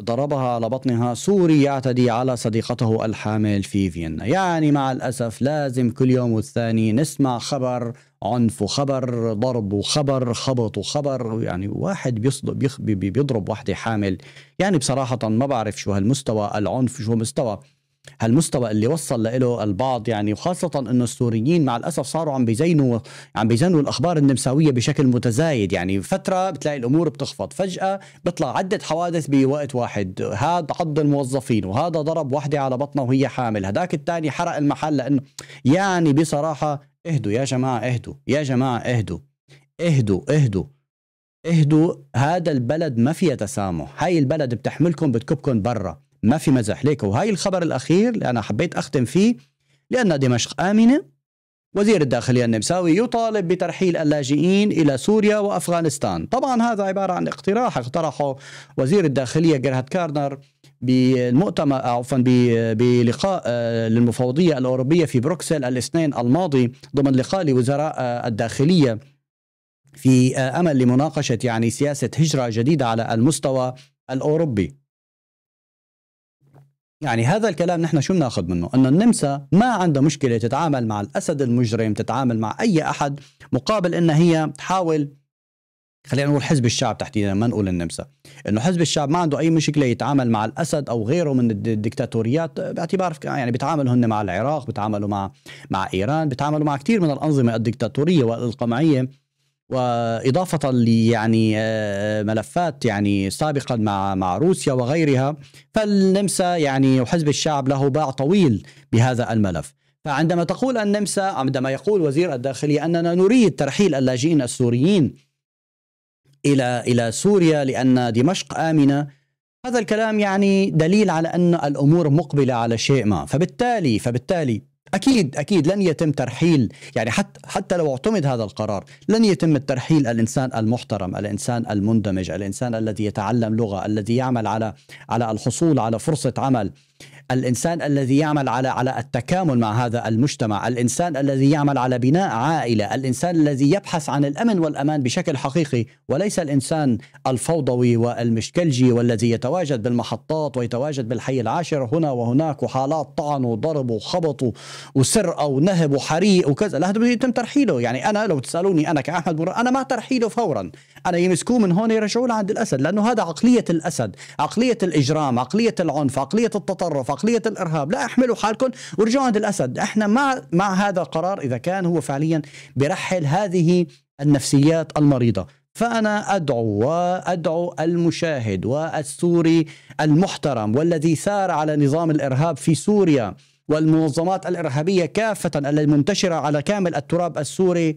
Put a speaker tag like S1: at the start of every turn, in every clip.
S1: ضربها على بطنها سوري يعتدي على صديقته الحامل في فيينا يعني مع الأسف لازم كل يوم والثاني نسمع خبر عنف وخبر ضرب وخبر خبط وخبر يعني واحد بيضرب واحدة حامل يعني بصراحة ما بعرف شو هالمستوى العنف شو مستوى هالمستوى اللي وصل لإله البعض يعني وخاصة انه السوريين مع الاسف صاروا عم بيزينوا عم بيزينوا الاخبار النمساوية بشكل متزايد يعني فترة بتلاقي الامور بتخفض فجأة بيطلع عدة حوادث بوقت واحد هذا عض الموظفين وهذا ضرب وحدة على بطنها وهي حامل هداك الثاني حرق المحل لانه يعني بصراحة اهدوا يا جماعة اهدوا يا جماعة اهدوا اهدوا اهدوا اهدوا هذا البلد ما فيها تسامح هاي البلد بتحملكم بتكبكم برا ما في مزح ليك وهاي الخبر الأخير اللي أنا حبيت أختم فيه لأن دمشق آمنة وزير الداخلية النمساوي يطالب بترحيل اللاجئين إلى سوريا وأفغانستان طبعا هذا عبارة عن اقتراح اقترحه وزير الداخلية جيرهارد كارنر بالمؤتمر عفوا بلقاء آه، للمفوضية الأوروبية في بروكسل الاثنين الماضي ضمن لقاء لوزراء آه، الداخلية في آه، أمل لمناقشة يعني سياسة هجرة جديدة على المستوى الأوروبي يعني هذا الكلام نحن شو بناخذ منه؟ انه النمسا ما عندها مشكله تتعامل مع الاسد المجرم، تتعامل مع اي احد مقابل انها هي تحاول خلينا نقول حزب الشعب تحديدا ما نقول النمسا، انه حزب الشعب ما عنده اي مشكله يتعامل مع الاسد او غيره من الدكتاتوريات باعتبار يعني بيتعاملوا هن مع العراق، بيتعاملوا مع مع ايران، بيتعاملوا مع كثير من الانظمه الدكتاتوريه والقمعيه واضافه يعني آه، ملفات يعني سابقا مع مع روسيا وغيرها فالنمسا يعني وحزب الشعب له باع طويل بهذا الملف فعندما تقول النمسا عندما يقول وزير الداخليه اننا نريد ترحيل اللاجئين السوريين الى الى سوريا لان دمشق امنه هذا الكلام يعني دليل على ان الامور مقبله على شيء ما فبالتالي فبالتالي اكيد اكيد لن يتم ترحيل يعني حتى حتى لو اعتمد هذا القرار لن يتم الترحيل الانسان المحترم الانسان المندمج الانسان الذي يتعلم لغه الذي يعمل على على الحصول على فرصه عمل الانسان الذي يعمل على على التكامل مع هذا المجتمع، الانسان الذي يعمل على بناء عائله، الانسان الذي يبحث عن الامن والامان بشكل حقيقي وليس الانسان الفوضوي والمشكلجي والذي يتواجد بالمحطات ويتواجد بالحي العاشر هنا وهناك وحالات طعن وضرب وخبط وسرقه ونهب وحريق وكذا، لا هذا يتم ترحيله، يعني انا لو تسالوني انا كاحمد مراد انا ما ترحيله فورا، انا يمسكوه من هون يرجعوه لعند الاسد لانه هذا عقليه الاسد، عقليه الاجرام، عقليه العنف، عقليه التطرف، عقليه الارهاب لا احملوا حالكم وارجعوا عند الاسد احنا مع مع هذا القرار اذا كان هو فعليا برحل هذه النفسيات المريضه فأنا أدعو وأدعو المشاهد والسوري المحترم والذي ثار على نظام الإرهاب في سوريا والمنظمات الإرهابية كافة المنتشرة على كامل التراب السوري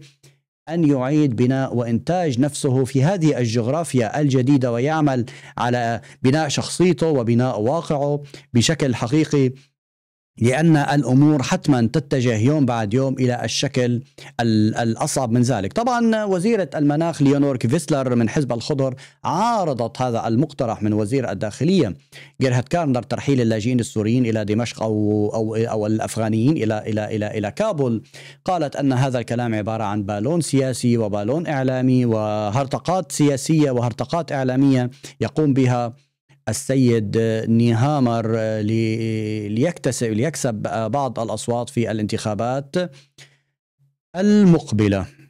S1: أن يعيد بناء وإنتاج نفسه في هذه الجغرافيا الجديدة ويعمل على بناء شخصيته وبناء واقعه بشكل حقيقي لأن الأمور حتما تتجه يوم بعد يوم إلى الشكل الأصعب من ذلك طبعا وزيرة المناخ ليونور كفيسلر من حزب الخضر عارضت هذا المقترح من وزير الداخلية جيرهات كارنر ترحيل اللاجئين السوريين إلى دمشق أو, أو, أو الأفغانيين إلى, إلى, إلى, إلى كابول قالت أن هذا الكلام عبارة عن بالون سياسي وبالون إعلامي وهرطقات سياسية وهرطقات إعلامية يقوم بها السيد نيهامر ليكتسب ليكسب بعض الاصوات في الانتخابات المقبله